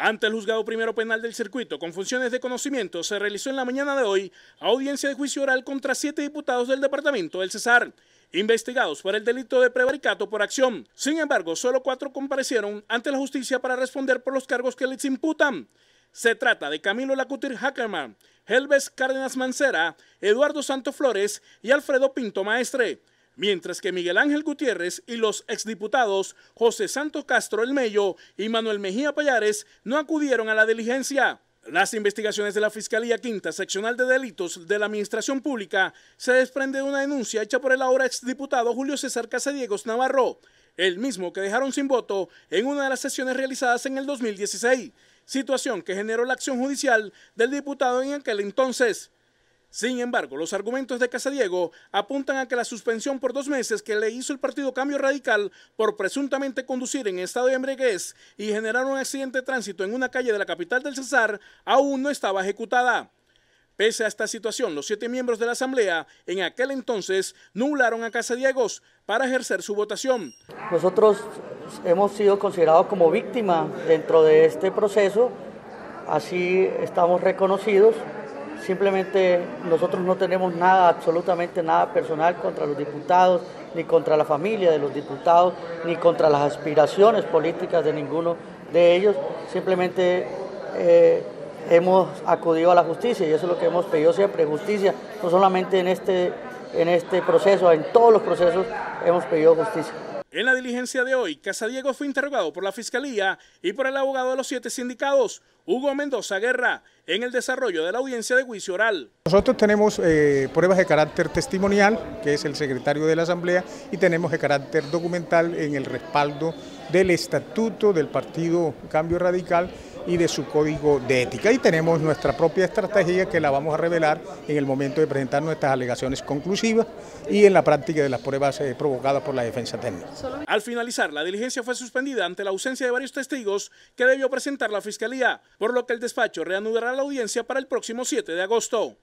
Ante el juzgado primero penal del circuito, con funciones de conocimiento, se realizó en la mañana de hoy audiencia de juicio oral contra siete diputados del departamento del Cesar, investigados por el delito de prevaricato por acción. Sin embargo, solo cuatro comparecieron ante la justicia para responder por los cargos que les imputan. Se trata de Camilo Lacutir Hackerman, Helves Cárdenas Mancera, Eduardo Santo Flores y Alfredo Pinto Maestre mientras que Miguel Ángel Gutiérrez y los exdiputados José Santos Castro El Mello y Manuel Mejía Payares no acudieron a la diligencia. Las investigaciones de la Fiscalía Quinta Seccional de Delitos de la Administración Pública se desprende de una denuncia hecha por el ahora exdiputado Julio César Casadiegos Navarro, el mismo que dejaron sin voto en una de las sesiones realizadas en el 2016, situación que generó la acción judicial del diputado en aquel entonces. Sin embargo, los argumentos de Casadiego apuntan a que la suspensión por dos meses que le hizo el partido Cambio Radical por presuntamente conducir en estado de embriaguez y generar un accidente de tránsito en una calle de la capital del Cesar aún no estaba ejecutada. Pese a esta situación, los siete miembros de la Asamblea en aquel entonces nublaron a Casadiegos para ejercer su votación. Nosotros hemos sido considerados como víctimas dentro de este proceso, así estamos reconocidos Simplemente nosotros no tenemos nada, absolutamente nada personal contra los diputados, ni contra la familia de los diputados, ni contra las aspiraciones políticas de ninguno de ellos. Simplemente eh, hemos acudido a la justicia y eso es lo que hemos pedido siempre, justicia, no solamente en este, en este proceso, en todos los procesos hemos pedido justicia. En la diligencia de hoy, Casadiego fue interrogado por la Fiscalía y por el abogado de los siete sindicados, Hugo Mendoza Guerra, en el desarrollo de la audiencia de juicio oral. Nosotros tenemos eh, pruebas de carácter testimonial, que es el secretario de la Asamblea, y tenemos de carácter documental en el respaldo del estatuto del partido Cambio Radical y de su código de ética. Y tenemos nuestra propia estrategia que la vamos a revelar en el momento de presentar nuestras alegaciones conclusivas y en la práctica de las pruebas eh, provocadas por la defensa técnica. Al finalizar, la diligencia fue suspendida ante la ausencia de varios testigos que debió presentar la Fiscalía, por lo que el despacho reanudará la audiencia para el próximo 7 de agosto.